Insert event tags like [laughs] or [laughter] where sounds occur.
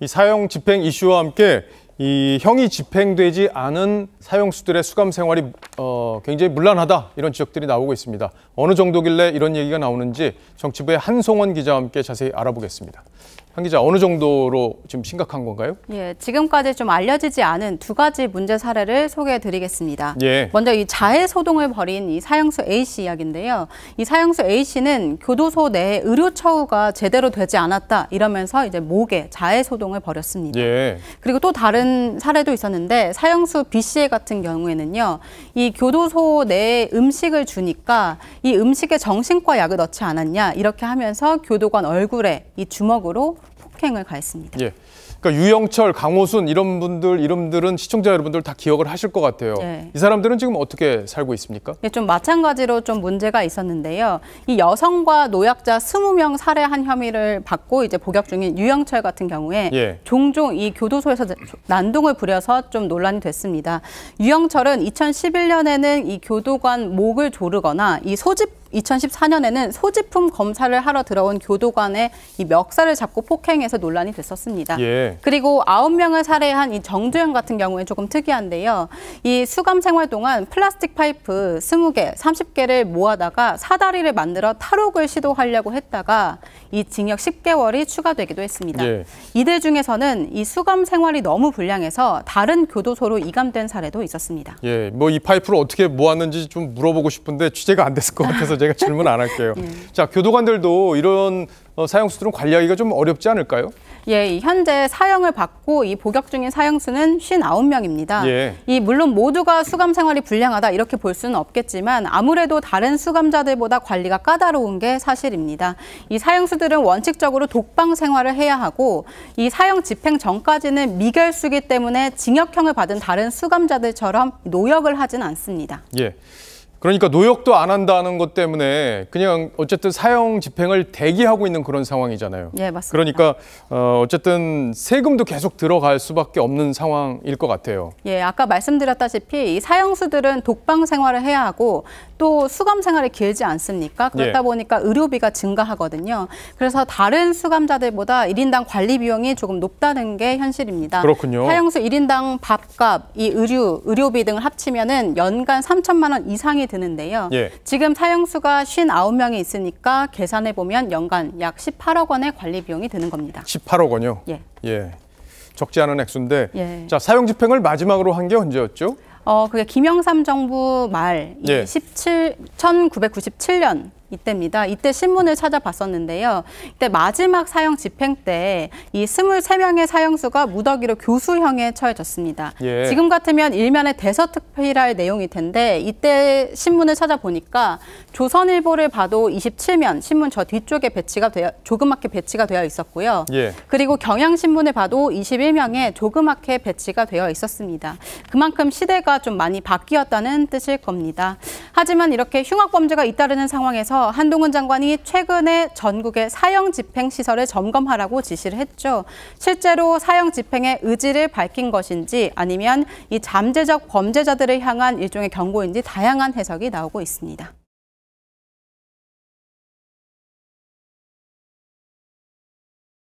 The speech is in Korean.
이 사형 집행 이슈와 함께 이 형이 집행되지 않은 사형수들의 수감 생활이 어, 굉장히 문란하다 이런 지적들이 나오고 있습니다. 어느 정도길래 이런 얘기가 나오는지 정치부의 한송원 기자와 함께 자세히 알아보겠습니다. 한 기자 어느 정도로 지금 심각한 건가요? 예, 지금까지 좀 알려지지 않은 두 가지 문제 사례를 소개해드리겠습니다. 예. 먼저 이 자해 소동을 벌인 이 사형수 A 씨 이야기인데요. 이 사형수 A 씨는 교도소 내 의료 처우가 제대로 되지 않았다 이러면서 이제 목에 자해 소동을 벌였습니다. 예. 그리고 또 다른 사례도 있었는데 사형수 B 씨 같은 경우에는요, 이 교도소 내 음식을 주니까 이 음식에 정신과 약을 넣지 않았냐 이렇게 하면서 교도관 얼굴에 이 주먹으로 폭행을 가했습니다. 예. 그러니까 유영철, 강호순 이런 분들 이름들은 시청자 여러분들 다 기억을 하실 것 같아요. 예. 이 사람들은 지금 어떻게 살고 있습니까? 예, 좀 마찬가지로 좀 문제가 있었는데요. 이 여성과 노약자 20명 살해한 혐의를 받고 이제 복역 중인 유영철 같은 경우에 예. 종종 이 교도소에서 난동을 부려서 좀 논란이 됐습니다. 유영철은 2011년에는 이 교도관 목을 조르거나 이 소집 2014년에는 소지품 검사를 하러 들어온 교도관의 이 멱살을 잡고 폭행해서 논란이 됐었습니다. 예. 그리고 아홉 명을 살해한 이 정두영 같은 경우에 조금 특이한데요. 이 수감 생활 동안 플라스틱 파이프 20개, 30개를 모아다가 사다리를 만들어 탈옥을 시도하려고 했다가 이 징역 10개월이 추가되기도 했습니다. 예. 이들 중에서는 이 수감 생활이 너무 불량해서 다른 교도소로 이감된 사례도 있었습니다. 예, 뭐 이 파이프를 어떻게 모았는지 좀 물어보고 싶은데 취재가 안 됐을 것 같아서 [laughs] 제가 질문 안 할게요. 네. [laughs] 자, 교도관들도 이런 어, 사형수들은 관리하기가 좀 어렵지 않을까요? 예, 현재 사형을 받고 이 복역 중인 사형수는 59명입니다. 예. 이 물론 모두가 수감 생활이 불량하다 이렇게 볼 수는 없겠지만 아무래도 다른 수감자들보다 관리가 까다로운 게 사실입니다. 이 사형수들은 원칙적으로 독방 생활을 해야 하고 이 사형 집행 전까지는 미결수기 때문에 징역형을 받은 다른 수감자들처럼 노역을 하진 않습니다. 예. 그러니까 노역도 안 한다는 것 때문에 그냥 어쨌든 사형 집행을 대기하고 있는 그런 상황이잖아요. 예, 맞습니다. 그러니까 어, 어쨌든 세금도 계속 들어갈 수밖에 없는 상황일 것 같아요. 예, 아까 말씀드렸다시피 이 사형수들은 독방 생활을 해야 하고 또 수감 생활이 길지 않습니까? 예. 그렇다 예. 보니까 의료비가 증가하거든요. 그래서 다른 수감자들보다 일인당 관리 비용이 조금 높다는 게 현실입니다. 그렇군요. 사형수 일인당 밥값, 이 의류, 의료비 등을 합치면은 연간 3천만 원 이상이 드는데요. 예. 지금 사형수가 59명이 있으니까 계산해 보면 연간 약 18억 원의 관리 비용이 드는 겁니다. 18억 원요? 예. 예. 적지 않은 액수인데 예. 자 사형 집행을 마지막으로 한 게 언제였죠? 어, 그게 김영삼 정부 말 예. 17, 1997년 이때입니다. 이때 신문을 찾아봤었는데요. 이때 마지막 사형 집행 때 이 23명의 사형수가 무더기로 교수형에 처해졌습니다. 예. 지금 같으면 일면에 대서특필할 내용일 텐데 이때 신문을 찾아보니까 조선일보를 봐도 27면 신문 저 뒤쪽에 배치가 되어 조그맣게 배치가 되어 있었고요. 예. 그리고 경향신문을 봐도 21명에 조그맣게 배치가 되어 있었습니다. 그만큼 시대가 좀 많이 바뀌었다는 뜻일 겁니다. 하지만 이렇게 흉악 범죄가 잇따르는 상황에서 한동훈 장관이 최근에 전국의 사형 집행 시설을 점검하라고 지시를 했죠. 실제로 사형 집행의 의지를 밝힌 것인지 아니면 이 잠재적 범죄자들을 향한 일종의 경고인지 다양한 해석이 나오고 있습니다.